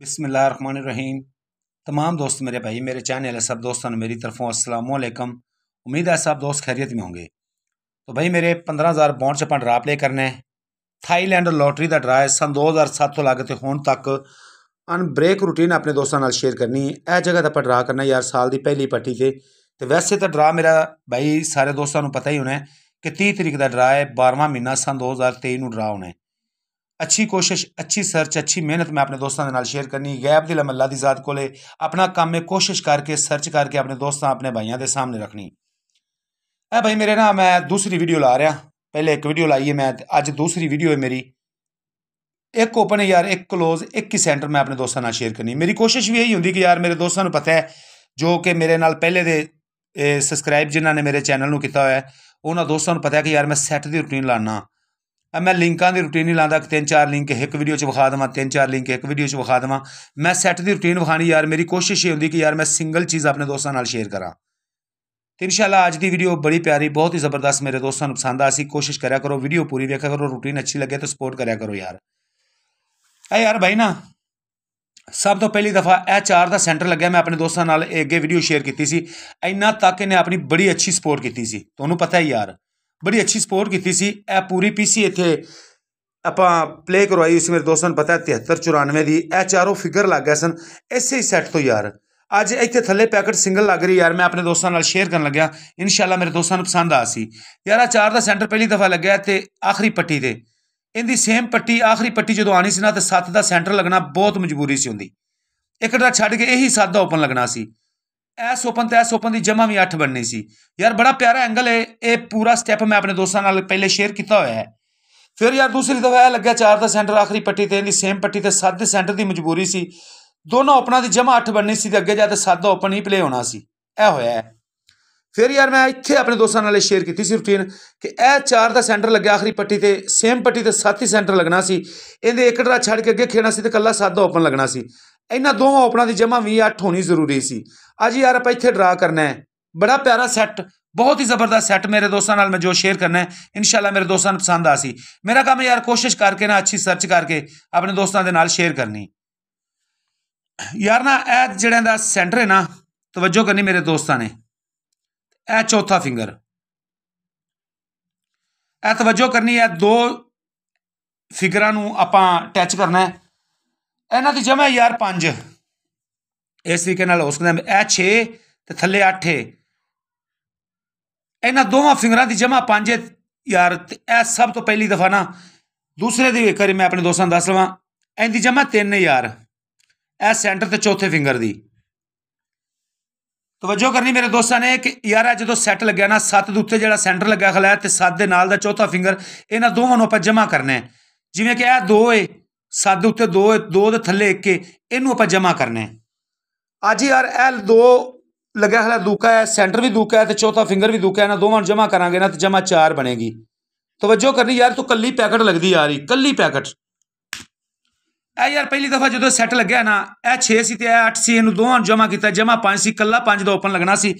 बिसमिल्ल run रहीम तमाम दोस्त मेरे भाई मेरे चैनल सब दोस्तों मेरी तरफों असलकम उम्मीद है सब दोस्त खैरियत में होंगे तो भाई मेरे पंद्रह हज़ार बॉन्ड छपन ड्रा प्ले करना है थाईलैंड लॉटरी का ड्रा है सन दो हज़ार सात तो लागत हूँ तक अनब्रेक रूटीन अपने दोस्तों ना शेयर करनी है यह जगह तो ड्रा करना यार साल की पहली पट्टी से तो वैसे तो ड्रा मेरा भाई सारे दोस्तों पता ही होना है कि तीह तरीक का ड्रा है बारवा महीना सन दो हज़ार तेई में ड्रा होना है ਅੱਛੀ ਕੋਸ਼ਿਸ਼ ਅੱਛੀ ਸਰਚ ਅੱਛੀ ਮਿਹਨਤ ਮੈਂ ਆਪਣੇ ਦੋਸਤਾਂ ਦੇ ਨਾਲ ਸ਼ੇਅਰ ਕਰਨੀ ਗੈਬ ਦਿਲ ਅੱਲਾ ਦੀ ਜ਼ਾਤ ਕੋਲੇ ਆਪਣਾ ਕੰਮ ਇਹ ਕੋਸ਼ਿਸ਼ ਕਰਕੇ ਸਰਚ ਕਰਕੇ ਆਪਣੇ ਦੋਸਤਾਂ ਆਪਣੇ ਭਾਈਆਂ ਦੇ ਸਾਹਮਣੇ ਰੱਖਣੀ ਐ ਭਾਈ ਮੇਰੇ ਨਾਲ ਮੈਂ ਦੂਸਰੀ ਵੀਡੀਓ ਲਾ ਰਿਹਾ ਪਹਿਲੇ ਇੱਕ ਵੀਡੀਓ ਲਾਈ ਹੈ ਮੈਂ ਅੱਜ ਦੂਸਰੀ ਵੀਡੀਓ ਹੈ ਮੇਰੀ ਇੱਕ ਓਪਨ ਹੈ ਯਾਰ ਇੱਕ ক্লোਜ਼ ਇੱਕ ਹੀ ਸੈਂਟਰ ਮੈਂ ਆਪਣੇ ਦੋਸਤਾਂ ਨਾਲ ਸ਼ੇਅਰ ਕਰਨੀ ਮੇਰੀ ਕੋਸ਼ਿਸ਼ ਵੀ ਇਹੀ ਹੁੰਦੀ ਕਿ ਯਾਰ ਮੇਰੇ ਦੋਸਤਾਂ ਨੂੰ ਪਤਾ ਹੈ ਜੋ ਕਿ ਮੇਰੇ ਨਾਲ ਪਹਿਲੇ ਦੇ ਸਬਸਕ੍ਰਾਈਬ ਜਿਨ੍ਹਾਂ ਨੇ ਮੇਰੇ ਚੈਨਲ ਨੂੰ ਕੀਤਾ ਹੋਇਆ ਉਹਨਾਂ ਦੋਸਤਾਂ ਨੂੰ ਪਤਾ ਹੈ ਕਿ ਯਾਰ ਮੈਂ ਸੈੱਟ ਦੀ ਰੁਟੀਨ ਲਾਣਾ ਮੈਂ ਲਿੰਕਾਂ ਦੀ ਰੁਟੀਨ ਹੀ ਲਾਂਦਾ ਕਿ ਤਿੰਨ ਚਾਰ ਲਿੰਕ ਇੱਕ ਵੀਡੀਓ 'ਚ ਵਿਖਾ ਦਵਾਂ ਤਿੰਨ ਚਾਰ ਲਿੰਕ ਇੱਕ ਵੀਡੀਓ 'ਚ ਵਿਖਾ ਦਵਾਂ ਮੈਂ ਸੈੱਟ ਦੀ ਰੁਟੀਨ ਵਿਖਾਣੀ ਯਾਰ ਮੇਰੀ ਕੋਸ਼ਿਸ਼ ਇਹ ਹੁੰਦੀ ਕਿ ਯਾਰ ਮੈਂ ਸਿੰਗਲ ਚੀਜ਼ ਆਪਣੇ ਦੋਸਤਾਂ ਨਾਲ ਸ਼ੇਅਰ ਕਰਾਂ ਤੇ ਇਨਸ਼ਾਅੱਲਾ ਅੱਜ ਦੀ ਵੀਡੀਓ ਬੜੀ ਪਿਆਰੀ ਬਹੁਤ ਹੀ ਜ਼ਬਰਦਸਤ ਮੇਰੇ ਦੋਸਤਾਂ ਨੂੰ ਪਸੰਦ ਆਸੀ ਕੋਸ਼ਿਸ਼ ਕਰਿਆ ਕਰੋ ਵੀਡੀਓ ਪੂਰੀ ਵੇਖਿਆ ਕਰੋ ਰੁਟੀਨ ਅੱਛੀ ਲੱਗੇ ਤਾਂ ਸਪੋਰਟ ਕਰਿਆ ਕਰੋ ਯਾਰ ਐ ਯਾਰ ਭਾਈ ਨਾ ਸਭ ਤੋਂ ਪਹਿਲੀ ਦਫਾ ਐ ਚਾਰ ਦਾ ਸੈਂਟਰ ਲੱਗਿਆ ਮੈਂ ਆਪਣੇ ਦੋਸਤਾਂ ਨਾਲ ਅੱਗੇ ਵੀਡੀਓ ਸ਼ੇਅਰ ਕੀਤੀ ਸੀ ਇੰਨਾ ਤੱਕ ਇਹਨੇ ਆਪਣੀ ਬੜੀ ਅੱਛੀ ਸਪੋਰਟ ਕੀਤੀ ਸੀ ਤੁਹਾਨੂੰ ਪਤਾ ਹੈ ਯਾਰ ਬੜੀ ਅੱਛੀ ਸਪੋਰਟ ਕੀਤੀ ਸੀ ਇਹ ਪੂਰੀ ਪੀਸੀ ਇੱਥੇ ਆਪਾਂ ਪਲੇ ਕਰਵਾਈ ਸੀ ਮੇਰੇ ਦੋਸਤਾਂ ਨੂੰ ਪਤਾ 73 94 ਦੀ ਇਹ ਚਾਰੋਂ ਫਿਗਰ ਲੱਗ ਗਏ ਸਨ ਐਸੇ ਹੀ ਸੈੱਟ ਤੋਂ ਯਾਰ ਅੱਜ ਇੱਥੇ ਥੱਲੇ ਪੈਕਟ ਸਿੰਗਲ ਲੱਗ ਰਹੀ ਯਾਰ ਮੈਂ ਆਪਣੇ ਦੋਸਤਾਂ ਨਾਲ ਸ਼ੇਅਰ ਕਰਨ ਲੱਗਿਆ ਇਨਸ਼ਾਅੱਲਾ ਮੇਰੇ ਦੋਸਤਾਂ ਨੂੰ ਪਸੰਦ ਆ ਸੀ ਯਾਰ ਆ ਚਾਰ ਦਾ ਸੈਂਟਰ ਪਹਿਲੀ ਦਫਾ ਲੱਗਿਆ ਤੇ ਆਖਰੀ ਪੱਟੀ ਤੇ ਇੰਦੀ ਸੇਮ ਪੱਟੀ ਆਖਰੀ ਪੱਟੀ ਜਦੋਂ ਆਣੀ ਸੀ ਨਾ ਤੇ 7 ਦਾ ਸੈਂਟਰ ਲੱਗਣਾ ਬਹੁਤ ਮਜਬੂਰੀ ਸੀ ਹੁੰਦੀ ਇੱਕ ਦਾ ਛੱਡ ਕੇ ਇਹੀ 7 ਦਾ ਓਪਨ ਲੱਗਣਾ ਸੀ ਐਸ ਓਪਨ ਤੇ ਐਸ ਓਪਨ ਦੀ ਜਮਾ ਵੀ 8 ਬਣਨੀ ਸੀ ਯਾਰ ਬੜਾ ਪਿਆਰਾ ਐਂਗਲ ਹੈ ਇਹ ਪੂਰਾ ਸਟੈਪ ਮੈਂ ਆਪਣੇ ਦੋਸਤਾਂ ਨਾਲ ਪਹਿਲੇ ਸ਼ੇਅਰ ਕੀਤਾ ਹੋਇਆ ਹੈ ਫਿਰ ਯਾਰ ਦੂਸਰੀ ਦਫਾ ਇਹ ਲੱਗਿਆ 4 ਦਾ ਸੈਂਟਰ ਆਖਰੀ ਪੱਟੀ ਤੇ ਇਹਦੀ ਸੇਮ ਪੱਟੀ ਤੇ 7 ਦੇ ਸੈਂਟਰ ਦੀ ਮਜਬੂਰੀ ਸੀ ਦੋਨੋਂ ਓਪਨਾਂ ਦੀ ਜਮਾ 8 ਬਣਨੀ ਸੀ ਤੇ ਅੱਗੇ ਜਾ ਤੇ 7 ਦਾ ਓਪਨ ਹੀ ਪਲੇ ਹੋਣਾ ਸੀ ਇਹ ਹੋਇਆ ਫਿਰ ਯਾਰ ਮੈਂ ਇੱਥੇ ਆਪਣੇ ਦੋਸਤਾਂ ਨਾਲ ਸ਼ੇਅਰ ਕੀਤੀ ਸੀ ਰੂਟੀਨ ਕਿ ਇਹ 4 ਦਾ ਸੈਂਟਰ ਲੱਗਿਆ ਆਖਰੀ ਪੱਟੀ ਤੇ ਸੇਮ ਪੱਟੀ ਤੇ 7 ਹੀ ਸੈਂਟਰ ਲੱਗਣਾ ਸੀ ਇਹਦੇ ਇੱਕ ਡਰਾ ਛੱਡ ਕੇ ਅੱਗੇ ਖੇਣਾ ਸੀ ਤੇ ਕੱਲਾ 7 ਦਾ ਓਪਨ ਲੱਗਣਾ ਸੀ ਇਹਨਾਂ ਦੋਵਾਂ ਓਪਨਾਂ ਦੀ ਵੀ 28 ਹੋਣੀ ਜ਼ਰੂਰੀ ਸੀ ਅੱਜ ਯਾਰ ਆਪਾਂ ਇੱਥੇ ਡਰਾ ਕਰਨਾ ਹੈ ਬੜਾ ਪਿਆਰਾ ਸੈੱਟ ਬਹੁਤ ਹੀ ਜ਼ਬਰਦਸਤ ਸੈੱਟ ਮੇਰੇ ਦੋਸਤਾਂ ਨਾਲ ਮੈਂ ਜੋ ਸ਼ੇਅਰ ਕਰਨਾ ਹੈ ਇਨਸ਼ਾਅੱਲਾ ਮੇਰੇ ਦੋਸਤਾਂ ਨੂੰ ਪਸੰਦ ਆ ਸੀ ਮੇਰਾ ਕੰਮ ਯਾਰ ਕੋਸ਼ਿਸ਼ ਕਰਕੇ ਨਾ ਅੱਛੀ ਸਰਚ ਕਰਕੇ ਆਪਣੇ ਦੋਸਤਾਂ ਦੇ ਨਾਲ ਸ਼ੇਅਰ ਕਰਨੀ ਯਾਰ ਨਾ ਇਹ ਜਿਹੜਾ ਦਾ ਸੈਂਟਰ ਹੈ ਨਾ ਤਵੱਜੋ ਕਰਨੀ ਮੇਰੇ ਦੋਸਤਾਂ ਨੇ ਇਹ ਚੌਥਾ ਫਿੰਗਰ ਇਹ ਤਵੱਜੋ ਕਰਨੀ ਹੈ ਦੋ ਫਿਗਰਾਂ ਨੂੰ ਆਪਾਂ ਟੱਚ ਕਰਨਾ ਹੈ ਇਹਨਾਂ ਦੀ ਜਮਾ ਯਾਰ 5 ਇਸ ਤਰੀਕੇ ਨਾਲ ਹੋ ਸਕਦਾ ਇਹ 6 ਤੇ ਥੱਲੇ 8 ਹੈ ਇਹਨਾਂ ਦੋਵਾਂ ਫਿੰਗਰਾਂ ਦੀ ਜਮਾ 5 ਹੈ ਯਾਰ ਇਹ ਸਭ ਤੋਂ ਪਹਿਲੀ ਦਫਾ ਨਾ ਦੂਸਰੇ ਦੀ ਵੇਖ ਕਰੀ ਮੈਂ ਆਪਣੇ ਦੋਸਤਾਂ ਨੂੰ ਦੱਸ ਲਵਾਂ ਇਹਦੀ ਜਮਾ 3 ਹੈ ਯਾਰ ਇਹ ਸੈਂਟਰ ਤੇ ਚੌਥੇ ਫਿੰਗਰ ਦੀ ਤਵੱਜੋ ਕਰਨੀ ਮੇਰੇ ਦੋਸਤਾਂ ਨੇ ਕਿ ਯਾਰ ਆ ਜਦੋਂ ਸੈੱਟ ਲੱਗਿਆ ਨਾ 7 ਦੇ ਉੱਤੇ ਜਿਹੜਾ ਸੈਂਟਰ ਲੱਗਿਆ ਖਲਾ ਤੇ 7 ਦੇ ਨਾਲ ਦਾ ਚੌਥਾ ਫਿੰਗਰ ਇਹਨਾਂ ਦੋਵਾਂ ਨੂੰ ਆਪਾਂ ਜਮਾ ਕਰਨਾ ਹੈ ਜਿਵੇਂ ਕਿ ਇਹ 2 ਏ ਸੱਤ ਉੱਤੇ 2 2 ਦੇ ਥੱਲੇ 1 ਇਹਨੂੰ ਆਪਾਂ ਜਮਾ ਕਰਨਾ ਹੈ ਅੱਜ ਯਾਰ ਐਲ 2 ਲੱਗਿਆ ਹੋਇਆ ਦੂਕਾ ਹੈ ਸੈਂਟਰ ਵੀ ਦੂਕਾ ਹੈ ਤੇ ਚੌਥਾ ਫਿੰਗਰ ਵੀ ਦੂਕਾ ਹੈ ਨਾ ਦੋਵਾਂ ਨੂੰ ਜਮਾ ਕਰਾਂਗੇ ਨਾ ਤੇ ਜਮਾ 4 ਬਣੇਗੀ ਤਵੱਜੋ ਕਰਨੀ ਯਾਰ ਤੂੰ ਕੱਲੀ ਪੈਕਟ ਲੱਗਦੀ ਆ ਰਹੀ ਕੱਲੀ ਪੈਕਟ ਐ ਯਾਰ ਪਹਿਲੀ ਦਫਾ ਜਦੋਂ ਸੈੱਟ ਲੱਗਿਆ ਨਾ ਇਹ 6 ਸੀ ਤੇ ਇਹ 8 ਸੀ ਇਹਨੂੰ ਦੋਵਾਂ ਨੂੰ ਜਮਾ ਕੀਤਾ ਜਮਾ 5 ਸੀ ਕੱਲਾ 5 ਦਾ ਓਪਨ ਲੱਗਣਾ ਸੀ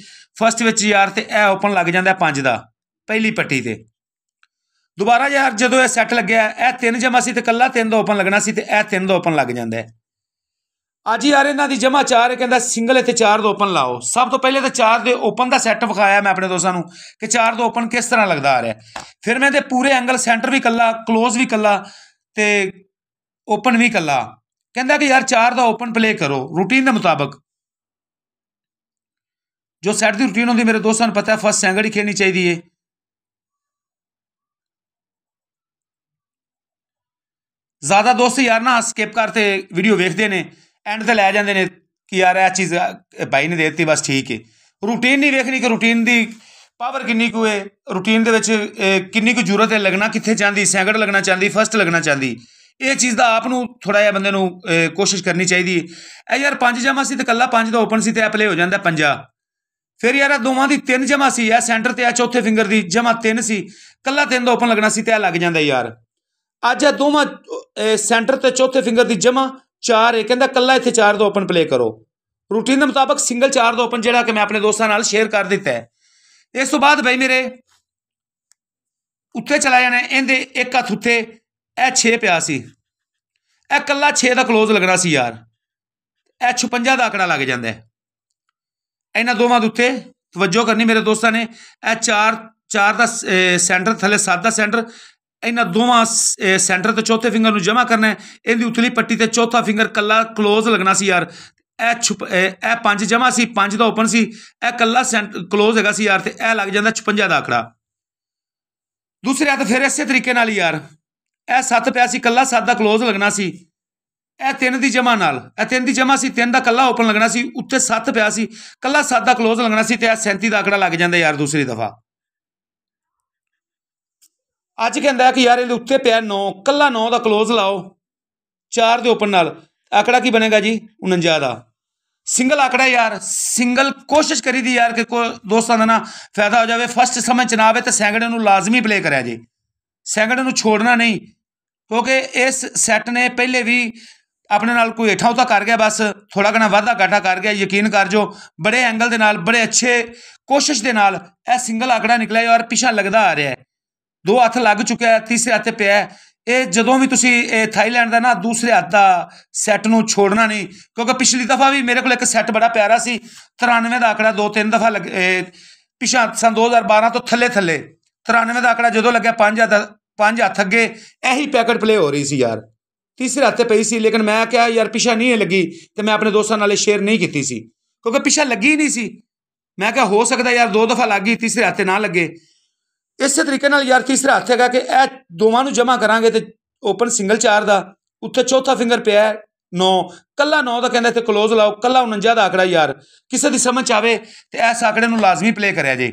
ਫਸਟ ਵਿੱਚ ਯਾਰ ਤੇ ਇਹ ਓਪਨ ਲੱਗ ਜਾਂਦਾ 5 ਦਾ ਪਹਿਲੀ ਪੱਟੀ ਤੇ ਦੁਬਾਰਾ ਯਾਰ ਜਦੋਂ ਇਹ ਸੈੱਟ ਲੱਗਿਆ ਇਹ ਤਿੰਨ ਜਮਾ ਸੀ ਤੇ ਕੱਲਾ ਤਿੰਨ ਦਾ ਓਪਨ ਲੱਗਣਾ ਸੀ ਤੇ ਇਹ ਤਿੰਨ ਦਾ ਓਪਨ ਲੱਗ ਜਾਂਦਾ ਹੈ ਅੱਜ ਯਾਰ ਇਹਨਾਂ ਦੀ ਜਮਾ ਚਾਰ ਹੈ ਕਹਿੰਦਾ ਸਿੰਗਲ ਇੱਥੇ ਚਾਰ ਦਾ ਓਪਨ ਲਾਓ ਸਭ ਤੋਂ ਪਹਿਲੇ ਤਾਂ ਚਾਰ ਦੇ ਓਪਨ ਦਾ ਸੈੱਟ ਵਿਖਾਇਆ ਮੈਂ ਆਪਣੇ ਦੋਸਤਾਂ ਨੂੰ ਕਿ ਚਾਰ ਦਾ ਓਪਨ ਕਿਸ ਤਰ੍ਹਾਂ ਲੱਗਦਾ ਆ ਰਿਹਾ ਫਿਰ ਮੈਂ ਤੇ ਪੂਰੇ ਐਂਗਲ ਸੈਂਟਰ ਵੀ ਕੱਲਾ ক্লোਜ਼ ਵੀ ਕੱਲਾ ਤੇ ਓਪਨ ਵੀ ਕੱਲਾ ਕਹਿੰਦਾ ਕਿ ਯਾਰ ਚਾਰ ਦਾ ਓਪਨ ਪਲੇ ਕਰੋ ਰੂਟੀਨ ਦੇ ਮੁਤਾਬਕ ਜੋ ਸੈੱਟ ਦੀ ਰੂਟੀਨ ਹੁੰਦੀ ਮੇਰੇ ਦੋਸਤਾਂ ਨੂੰ ਪਤਾ ਫਸਟ ਸੈਂਗਲ ਹੀ ਖੇਡਣੀ ਚਾਹੀਦੀ ਏ ਜ਼ਿਆਦਾ ਦੋਸਤ ਯਾਰ ਨਾ ਸਕਿਪ ਕਰਤੇ ਵੀਡੀਓ ਵੇਖਦੇ ਨੇ ਐਂਡ ਤੇ ਲੈ ਜਾਂਦੇ ਨੇ ਕਿ ਯਾਰ ਇਹ ਚੀਜ਼ ਭਾਈ ਨੇ ਦਿੱਤੀ ਬਸ ਠੀਕ ਹੈ ਰੂਟੀਨ ਨਹੀਂ ਵੇਖਣੀ ਕਿ ਰੂਟੀਨ ਦੀ ਪਾਵਰ ਕਿੰਨੀ ਕੁ ਹੈ ਰੂਟੀਨ ਦੇ ਵਿੱਚ ਕਿੰਨੀ ਕੁ ਜ਼ਰੂਰਤ ਹੈ ਲੱਗਣਾ ਕਿੱਥੇ ਜਾਂਦੀ ਸੈਕਿੰਡ ਲੱਗਣਾ ਚਾਹੁੰਦੀ ਫਸਟ ਲੱਗਣਾ ਚਾਹੁੰਦੀ ਇਹ ਚੀਜ਼ ਦਾ ਆਪ ਨੂੰ ਥੋੜਾ ਜਿਹਾ ਬੰਦੇ ਨੂੰ ਕੋਸ਼ਿਸ਼ ਕਰਨੀ ਚਾਹੀਦੀ ਹੈ ਇਹ ਯਾਰ ਪੰਜ ਜਮਾ ਸੀ ਤੇ ਕੱਲਾ ਪੰਜ ਦਾ ਓਪਨ ਸੀ ਤੇ ਪਲੇ ਹੋ ਜਾਂਦਾ ਪੰਜਾ ਫਿਰ ਯਾਰ ਦੋਵਾਂ ਦੀ ਤਿੰਨ ਜਮਾ ਸੀ ਇਹ ਸੈਂਟਰ ਤੇ ਆ ਚੌਥੇ ਫਿੰਗਰ ਦੀ ਜਮਾ ਤਿੰਨ ਸੀ ਕੱਲਾ ਤਿੰਨ ਦਾ ਓਪਨ ਲੱਗਣਾ ਸੀ ਤੇ ਆ ਲੱਗ ਜਾਂਦਾ ਯਾਰ ਅੱਜ ਇਹ ਦੋਵਾਂ ਸੈਂਟਰ ਤੇ ਚੌਥੇ ਫਿੰਗਰ ਦੀ ਜਮਾ 4 ਹੈ ਕਹਿੰਦਾ ਕੱਲਾ ਇੱਥੇ 4 ਦਾ ਓਪਨ ਪਲੇ ਕਰੋ ਰੂਟੀਨ ਦੇ ਮੁਤਾਬਕ ਸਿੰਗਲ 4 ਦਾ ਓਪਨ ਜਿਹੜਾ ਕਿ ਮੈਂ ਆਪਣੇ ਦੋਸਤਾਂ ਨਾਲ ਸ਼ੇਅਰ ਕਰ ਦਿੱਤਾ ਹੈ ਇਸ ਤੋਂ ਬਾਅਦ ਭਾਈ ਮੇਰੇ ਉੱਥੇ ਚਲਾ ਜਾਣਾ ਇਹਦੇ ਇੱਕ ਹੱਥ ਉੱਤੇ ਇਹ 6 ਪਿਆ ਸੀ ਇਹ ਕੱਲਾ 6 ਦਾ ਕਲੋਜ਼ ਲੱਗਣਾ ਸੀ ਯਾਰ ਇਹ 56 ਦਾ ਆਕੜਾ ਲੱਗ ਜਾਂਦਾ ਇਹਨਾਂ ਦੋਵਾਂ ਦੇ ਉੱਤੇ ਤਵੱਜੋ ਕਰਨੀ ਮੇਰੇ ਦੋਸਤਾਂ ਨੇ ਇਹ 4 4 ਦਾ ਸੈਂਟਰ ਥੱਲੇ 7 ਦਾ ਸੈਂਟਰ ਇਹਨਾਂ ਦੋਵਾਂ ਸੈਂਟਰ ਤੇ ਚੌਥੇ ਫਿੰਗਰ ਨੂੰ ਜਮਾ ਕਰਨਾ ਹੈ ਇਹਦੀ ਉਤਲੀ ਪੱਟੀ ਤੇ ਚੌਥਾ ਫਿੰਗਰ ਕੱਲਾ ক্লোਜ਼ ਲੱਗਣਾ ਸੀ ਯਾਰ ਇਹ ਛੁਪ ਇਹ ਪੰਜ ਜਮਾ ਸੀ ਪੰਜ ਦਾ ਓਪਨ ਸੀ ਇਹ ਕੱਲਾ ক্লোਜ਼ ਹੈਗਾ ਸੀ ਯਾਰ ਤੇ ਇਹ ਲੱਗ ਜਾਂਦਾ 56 ਦਾ ਆਕੜਾ ਦੂਸਰੇ ਹੱਥ ਫਿਰ ਇਸੇ ਤਰੀਕੇ ਨਾਲ ਯਾਰ ਇਹ 7 ਪਿਆ ਸੀ ਕੱਲਾ 7 ਦਾ ক্লোਜ਼ ਲੱਗਣਾ ਸੀ ਇਹ ਤਿੰਨ ਦੀ ਜਮਾ ਨਾਲ ਇਹ ਤਿੰਨ ਦੀ ਜਮਾ ਸੀ ਤਿੰਨ ਦਾ ਕੱਲਾ ਓਪਨ ਲੱਗਣਾ ਸੀ ਉੱਤੇ 7 ਪਿਆ ਸੀ ਕੱਲਾ 7 ਦਾ ক্লোਜ਼ ਲੱਗਣਾ ਸੀ ਤੇ ਇਹ 37 ਦਾ ਆਕੜਾ ਲੱਗ ਜਾਂਦਾ ਯਾਰ ਦੂਸਰੀ ਦਫਾ ਅੱਜ ਕਹਿੰਦਾ ਕਿ ਯਾਰ ਇਹਦੇ ਉੱਤੇ ਪਿਆ 9 ਕੱਲਾ 9 ਦਾ ক্লোਜ਼ ਲਾਓ 4 ਦੇ ਓਪਨ ਨਾਲ ਆਕੜਾ ਕੀ ਬਣੇਗਾ ਜੀ 49 ਦਾ ਸਿੰਗਲ ਆਕੜਾ ਯਾਰ ਸਿੰਗਲ ਕੋਸ਼ਿਸ਼ ਕਰੀ ਦੀ ਯਾਰ ਕਿ ਕੋ ਦੋਸਤਾਂ ਦਾ ਨਾ ਫਾਇਦਾ ਹੋ ਜਾਵੇ ਫਸਟ ਸਮਝ ਚ ਨਾ ਆਵੇ ਤੇ ਸੈਕੰਡ ਨੂੰ ਲਾਜ਼ਮੀ ਪਲੇ ਕਰਿਆ ਜੇ ਸੈਕੰਡ ਨੂੰ ਛੋੜਨਾ ਨਹੀਂ ਕਿਉਂਕਿ ਇਸ ਸੈੱਟ ਨੇ ਪਹਿਲੇ ਵੀ ਆਪਣੇ ਨਾਲ ਕੋਈ ਇਠਾਉ ਉਤਾ ਕਰ ਗਿਆ ਬਸ ਥੋੜਾ ਘਣਾ ਵਾਧਾ ਘਾਟਾ ਕਰ ਗਿਆ ਯਕੀਨ ਕਰ ਜੋ ਬੜੇ ਐਂਗਲ ਦੇ ਨਾਲ ਬੜੇ ਅੱਛੇ ਕੋਸ਼ਿਸ਼ ਦੇ ਨਾਲ ਇਹ ਸਿੰਗਲ ਆਕੜਾ ਨਿਕਲਿਆ ਯਾਰ ਪਿਛਾ ਲੱਗਦਾ ਆ ਰਿਹਾ ਹੈ ਦੋ ਹੱਥ ਲੱਗ ਚੁੱਕਿਆ ਹੈ ਤੀਸਰੇ ਹੱਥ ਤੇ ਪਿਆ ਹੈ ਇਹ ਜਦੋਂ ਵੀ ਤੁਸੀਂ ਇਹ ਥਾਈਲੈਂਡ ਦਾ ਨਾ ਦੂਸਰੇ ਹੱਥ ਦਾ ਸੈੱਟ ਨੂੰ ਛੋੜਨਾ ਨਹੀਂ ਕਿਉਂਕਿ ਪਿਛਲੀ ਦਫਾ ਵੀ ਮੇਰੇ ਕੋਲ ਇੱਕ ਸੈੱਟ ਬੜਾ ਪਿਆਰਾ ਸੀ 93 ਦਾ ਆਕੜਾ ਦੋ ਤਿੰਨ ਦਫਾ ਪਿਛਾ ਸਨ 2012 ਤੋਂ ਥੱਲੇ ਥੱਲੇ 93 ਦਾ ਆਕੜਾ ਜਦੋਂ ਲੱਗਿਆ ਪੰਜ ਪੰਜ ਹੱਥ ਅੱਗੇ ਇਹੀ ਪੈਕਟ ਪਲੇ ਹੋ ਰਹੀ ਸੀ ਯਾਰ ਤੀਸਰੇ ਹੱਥ ਤੇ ਪਈ ਸੀ ਲੇਕਿਨ ਮੈਂ ਕਿਹਾ ਯਾਰ ਪਿਛਾ ਨਹੀਂ ਲੱਗੀ ਤੇ ਮੈਂ ਆਪਣੇ ਦੋਸਤਾਂ ਨਾਲੇ ਸ਼ੇਅਰ ਨਹੀਂ ਕੀਤੀ ਸੀ ਕਿਉਂਕਿ ਪਿਛਾ ਲੱਗੀ ਨਹੀਂ ਸੀ ਮੈਂ ਕਿਹਾ ਹੋ ਸਕਦਾ ਯਾਰ ਦੋ ਦਫਾ ਲੱਗੀ ਤੀਸਰੇ ਹੱਥ ਤੇ ਨਾ ਲੱਗੇ ਇਸੇ ਤਰੀਕੇ ਨਾਲ ਯਾਰ ਤੀਸਰਾ ਹੱਥ ਹੈਗਾ ਕਿ ਇਹ ਦੋਵਾਂ ਨੂੰ ਜਮਾ ਕਰਾਂਗੇ ਤੇ ਓਪਨ ਸਿੰਗਲ 4 ਦਾ ਉੱਥੇ ਚੌਥਾ ਫਿੰਗਰ ਪਿਆ ਹੈ ਨੋ ਕੱਲਾ 9 ਦਾ ਕਹਿੰਦਾ ਇੱਥੇ ক্লোਜ਼ ਲਾਓ ਕੱਲਾ 49 ਦਾ ਆਕੜਾ ਯਾਰ ਕਿਸੇ ਦੀ ਸਮਝ ਆਵੇ ਤੇ ਇਸ ਆਕੜੇ ਨੂੰ ਲਾਜ਼ਮੀ ਪਲੇ ਕਰਿਆ ਜੇ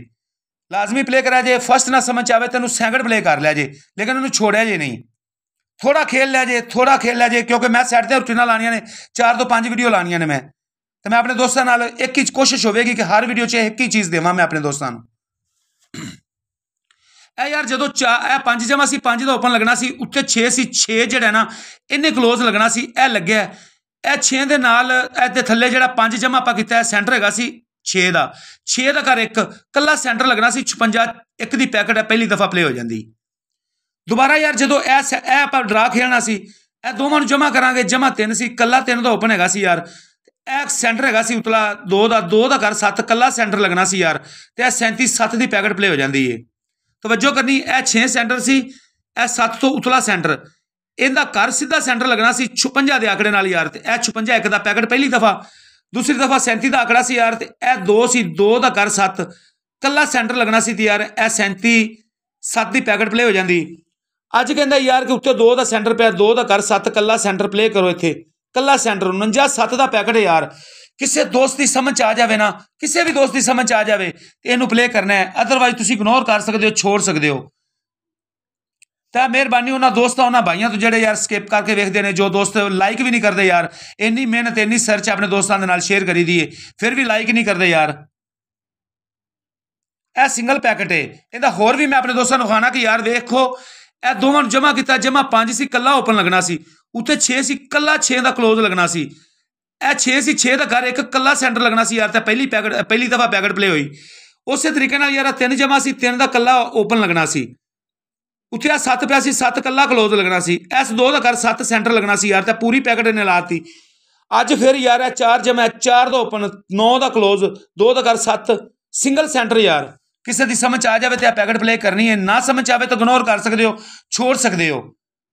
ਲਾਜ਼ਮੀ ਪਲੇ ਕਰਿਆ ਜੇ ਫਸਟ ਨਾ ਸਮਝ ਆਵੇ ਤੈਨੂੰ ਸੈਕੰਡ ਪਲੇ ਕਰ ਲਿਆ ਜੇ ਲੇਕਿਨ ਉਹਨੂੰ ਛੋੜਿਆ ਜੇ ਨਹੀਂ ਥੋੜਾ ਖੇਲ ਲਿਆ ਜੇ ਥੋੜਾ ਖੇਲ ਲਿਆ ਜੇ ਕਿਉਂਕਿ ਮੈਂ ਸੈੱਟ ਤੇ ਰੁਟੀਨਾਂ ਲਾਣੀਆਂ ਨੇ 4 ਤੋਂ 5 ਵੀਡੀਓ ਲਾਣੀਆਂ ਨੇ ਮੈਂ ਤੇ ਮੈਂ ਆਪਣੇ ਦੋਸਤਾਂ ਨਾਲ ਇੱਕ ਹੀ ਕੋਸ਼ਿਸ਼ ਹੋਵੇਗੀ ਕਿ ਹਰ ਵੀਡੀਓ 'ਚ ਇੱਕ ਹੀ ਚੀਜ਼ ਦੇਵਾਂ ਮੈਂ ਆਪਣੇ ਦੋਸਤਾਂ ਨੂੰ ਇਹ ਯਾਰ ਜਦੋਂ ਚਾ ਇਹ 5 ਜਮਾ ਸੀ 5 ਦਾ ਓਪਨ ਲੱਗਣਾ ਸੀ ਉੱਤੇ 6 ਸੀ 6 ਜਿਹੜਾ ਨਾ ਇਹਨੇ ਕਲੋਜ਼ ਲੱਗਣਾ ਸੀ ਇਹ ਲੱਗਿਆ ਇਹ 6 ਦੇ ਨਾਲ ਇਹਦੇ ਥੱਲੇ ਜਿਹੜਾ 5 ਜਮਾ ਆਪਾਂ ਕੀਤਾ ਹੈ ਸੈਂਟਰ ਹੈਗਾ ਸੀ 6 ਦਾ 6 ਦਾ ਕਰ ਇੱਕ ਕੱਲਾ ਸੈਂਟਰ ਲੱਗਣਾ ਸੀ 56 ਇੱਕ ਦੀ ਪੈਕਟ ਹੈ ਪਹਿਲੀ ਦਫਾ ਪਲੇ ਹੋ ਜਾਂਦੀ ਦੁਬਾਰਾ ਯਾਰ ਜਦੋਂ ਇਹ ਇਹ ਆਪਾਂ ਡਰਾ ਖੇਲਣਾ ਸੀ ਇਹ ਦੋਵਾਂ ਨੂੰ ਜਮਾ ਕਰਾਂਗੇ ਜਮਾ 3 ਸੀ ਕੱਲਾ 3 ਦਾ ਓਪਨ ਹੈਗਾ ਸੀ ਯਾਰ ਇਹ ਸੈਂਟਰ ਹੈਗਾ ਸੀ ਉਤਲਾ 2 ਦਾ 2 ਦਾ ਕਰ 7 ਕੱਲਾ ਸੈਂਟਰ ਲੱਗਣਾ ਸੀ ਯਾਰ ਤੇ ਇਹ 37 7 ਦੀ ਪੈਕਟ ਪਲੇ ਹੋ ਜਾਂਦੀ ਏ ਤਵੱਜੋ ਕਰਨੀ ਇਹ 6 ਸੈਂਟਰ ਸੀ ਇਹ 7 ਤੋਂ ਉਤਲਾ ਸੈਂਟਰ ਇਹਦਾ ਘਰ ਸਿੱਧਾ ਸੈਂਟਰ ਲੱਗਣਾ ਸੀ 56 ਦੇ ਆਕੜੇ ਨਾਲ ਯਾਰ ਤੇ ਇਹ 56 ਇੱਕ ਦਾ ਪੈਕਟ ਪਹਿਲੀ ਦਫਾ ਦੂਸਰੀ ਦਫਾ 37 ਦਾ ਆਕੜਾ ਸੀ ਯਾਰ ਤੇ ਇਹ 2 ਸੀ 2 ਦਾ ਘਰ 7 ਕੱਲਾ ਸੈਂਟਰ ਲੱਗਣਾ ਸੀ ਤੇ ਯਾਰ ਇਹ 37 7 ਦੀ ਪੈਕਟ ਪਲੇ ਹੋ ਜਾਂਦੀ ਅੱਜ ਕਹਿੰਦਾ ਯਾਰ ਕਿ ਉੱਤੇ 2 ਦਾ ਸੈਂਟਰ ਪਿਆ 2 ਦਾ ਘਰ 7 ਕੱਲਾ ਸੈਂਟਰ ਪਲੇ ਕਰੋ ਇੱਥੇ ਕੱਲਾ ਸੈਂਟਰ 49 7 ਦਾ ਪੈਕਟ ਯਾਰ ਕਿਸੇ ਦੋਸਤ ਦੀ ਸਮਝ ਆ ਜਾਵੇ ਨਾ ਕਿਸੇ ਵੀ ਦੋਸਤ ਦੀ ਸਮਝ ਆ ਜਾਵੇ ਤੇ ਇਹਨੂੰ ਪਲੇ ਕਰਨਾ ਹੈ ਅਦਰਵਾਈਜ਼ ਤੁਸੀਂ ਇਗਨੋਰ ਕਰ ਸਕਦੇ ਹੋ ਛੋੜ ਸਕਦੇ ਹੋ ਤਾਂ ਮਿਹਰਬਾਨੀ ਉਹਨਾਂ ਦੋਸਤਾਂ ਉਹਨਾਂ ਭਾਈਆਂ ਤੋਂ ਜਿਹੜੇ ਯਾਰ ਸਕਿਪ ਕਰਕੇ ਵੇਖਦੇ ਨੇ ਜੋ ਦੋਸਤ ਲਾਈਕ ਵੀ ਨਹੀਂ ਕਰਦੇ ਯਾਰ ਇੰਨੀ ਮਿਹਨਤ ਇੰਨੀ ਸਰਚ ਆਪਣੇ ਦੋਸਤਾਂ ਦੇ ਨਾਲ ਸ਼ੇਅਰ ਕਰੀ ਦੀਏ ਫਿਰ ਵੀ ਲਾਈਕ ਨਹੀਂ ਕਰਦੇ ਯਾਰ ਇਹ ਸਿੰਗਲ ਪੈਕਟ ਹੈ ਇਹਦਾ ਹੋਰ ਵੀ ਮੈਂ ਆਪਣੇ ਦੋਸਤਾਂ ਨੂੰ ਖਾਣਾ ਕਿ ਯਾਰ ਵੇਖੋ ਇਹ ਦੋਵਾਂ ਨੂੰ ਜਮਾ ਕੀਤਾ ਜਮਾ 5 ਸੀ ਕੱਲਾ ਓਪਨ ਲੱਗਣਾ ਸੀ ਉੱਤੇ 6 ਸੀ ਕੱਲਾ 6 ਦਾ ক্লোਜ਼ ਲੱਗਣਾ ਸੀ ਇਹ 6 ਸੀ 6 ਦਾ ਘਰ ਇੱਕ ਕੱਲਾ ਸੈਂਟਰ ਲੱਗਣਾ ਸੀ ਯਾਰ ਤਾਂ ਪਹਿਲੀ ਪੈਕਟ ਪਹਿਲੀ ਦਫਾ ਪੈਕਟ ਪਲੇ ਹੋਈ ਉਸੇ ਤਰੀਕੇ ਨਾਲ ਯਾਰ ਤਿੰਨ ਜਮਾ ਸੀ ਤਿੰਨ ਦਾ ਕੱਲਾ ਓਪਨ ਲੱਗਣਾ ਸੀ ਉੱਥੇ ਆ 7 ਪਿਆ ਸੀ 7 ਕੱਲਾ ਕਲੋਜ਼ ਲੱਗਣਾ ਸੀ ਇਸ 2 ਦਾ ਘਰ 7 ਸੈਂਟਰ ਲੱਗਣਾ ਸੀ ਯਾਰ ਤਾਂ ਪੂਰੀ ਪੈਕਟ ਨੇ ਲਾਤੀ ਅੱਜ ਫਿਰ ਯਾਰ ਇਹ 4 ਜਮਾ 4 ਦਾ ਓਪਨ 9 ਦਾ ਕਲੋਜ਼ 2 ਦਾ ਘਰ 7 ਸਿੰਗਲ ਸੈਂਟਰ ਯਾਰ ਕਿਸੇ ਦੀ ਸਮਝ ਆ ਜਾਵੇ ਤੇ ਆ ਪੈਕਟ ਪਲੇ ਕਰਨੀ ਹੈ ਨਾ ਸਮਝ ਆਵੇ ਤਾਂ ਇਗਨੋਰ ਕਰ ਸਕਦੇ ਹੋ ਛੋੜ ਸਕਦੇ ਹੋ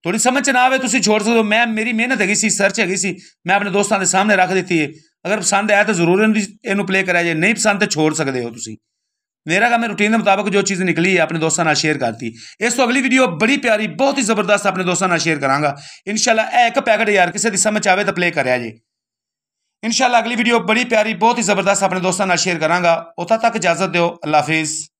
ਥੋੜੀ ਸਮਝ ਚ ਨਾ ਆਵੇ ਤੁਸੀਂ ਛੋੜ ਸਕਦੇ ਹੋ ਮੈਂ ਮੇਰੀ ਮਿਹਨਤ ਹੈਗੀ ਸੀ ਸਰਚ ਹੈਗੀ ਸੀ ਮੈਂ ਆਪਣੇ ਦੋਸਤਾਂ ਦੇ ਸਾਹਮਣੇ ਰੱਖ ਦਿੱਤੀ ਹੈ ਅਗਰ ਪਸੰਦ ਆਇਆ ਤਾਂ ਜ਼ਰੂਰ ਇਹਨੂੰ ਪਲੇ ਕਰਿਆ ਜੇ ਨਹੀਂ ਪਸੰਦ ਤਾਂ ਛੋੜ ਸਕਦੇ ਹੋ ਤੁਸੀਂ ਮੇਰਾ ਕੰਮ ਹੈ ਰੁਟੀਨ ਦੇ ਮੁਤਾਬਕ ਜੋ ਚੀਜ਼ ਨਿਕਲੀ ਹੈ ਆਪਣੇ ਦੋਸਤਾਂ ਨਾਲ ਸ਼ੇਅਰ ਕਰਤੀ ਇਸ ਤੋਂ ਅਗਲੀ ਵੀਡੀਓ ਬੜੀ ਪਿਆਰੀ ਬਹੁਤ ਹੀ ਜ਼ਬਰਦਸਤ ਆਪਣੇ ਦੋਸਤਾਂ ਨਾਲ ਸ਼ੇਅਰ ਕਰਾਂਗਾ ਇਨਸ਼ਾਅੱਲਾ ਇਹ ਇੱਕ ਪੈਕਟ ਯਾਰ ਕਿਸੇ ਦੀ ਸਮਝ ਆਵੇ ਤਾਂ ਪਲੇ ਕਰਿਆ ਜੇ ਇਨਸ਼ਾਅੱਲਾ ਅਗਲੀ ਵੀਡੀਓ ਬੜੀ ਪਿਆਰੀ ਬਹੁਤ ਹੀ ਜ਼ਬਰਦਸਤ ਆਪਣੇ ਦੋਸਤਾਂ ਨਾਲ ਸ਼ੇਅਰ ਕਰਾਂਗਾ ਉਦੋਂ ਤੱਕ ਇਜਾਜ਼ਤ ਦਿਓ ਅੱਲਾ ਹਾਫਿਜ਼